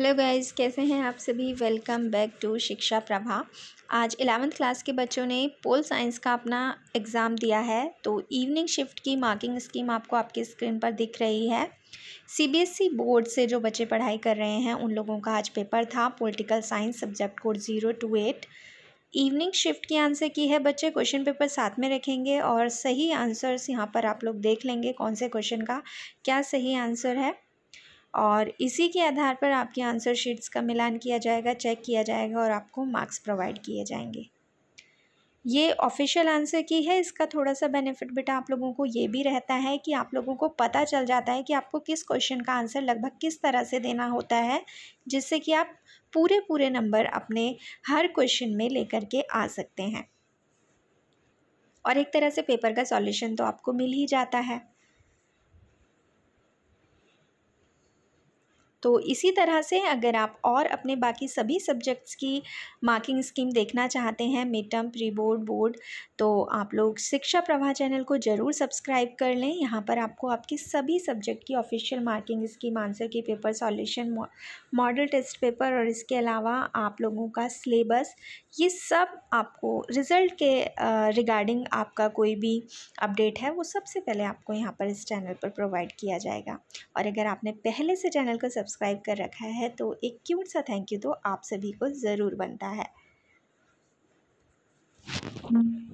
Hello guys कैसे हैं आप सभी वेलकम बैक टू शिक्षा प्रभा आज एलेवंथ क्लास के बच्चों ने पोल साइंस का अपना एग्ज़ाम दिया है तो इवनिंग शिफ्ट की मार्किंग स्कीम आपको आपकी स्क्रीन पर दिख रही है सीबीएसई बोर्ड e से जो बच्चे पढ़ाई कर रहे हैं उन लोगों का आज पेपर था political science subject code zero two eight evening shift की आंसर की है बच्चे क्वेश्चन पेपर साथ में रखेंगे और सही आंसर्स यहाँ पर आप लोग देख लेंगे कौन से क्वेश्चन का क्या सही आंसर है और इसी के आधार पर आपके आंसर शीट्स का मिलान किया जाएगा चेक किया जाएगा और आपको मार्क्स प्रोवाइड किए जाएंगे ये ऑफिशियल आंसर की है इसका थोड़ा सा बेनिफिट बेटा आप लोगों को ये भी रहता है कि आप लोगों को पता चल जाता है कि आपको किस क्वेश्चन का आंसर लगभग किस तरह से देना होता है जिससे कि आप पूरे पूरे नंबर अपने हर क्वेश्चन में लेकर के आ सकते हैं और एक तरह से पेपर का सॉल्यूशन तो आपको मिल ही जाता है तो इसी तरह से अगर आप और अपने बाकी सभी सब्जेक्ट्स की मार्किंग स्कीम देखना चाहते हैं mid term pre board board तो आप लोग शिक्षा प्रवाह चैनल को ज़रूर सब्सक्राइब कर लें यहाँ पर आपको आपके सभी सब्जेक्ट की official marking scheme answer key paper solution model test paper और इसके अलावा आप लोगों का सिलेबस ये सब आपको रिज़ल्ट के रिगार्डिंग आपका कोई भी अपडेट है वो सबसे पहले आपको यहाँ पर इस चैनल पर प्रोवाइड किया जाएगा और अगर आपने पहले से चैनल को सब्सक्राइब सब्सक्राइब कर रखा है तो एक क्यूट सा थैंक यू तो आप सभी को ज़रूर बनता है हम्म।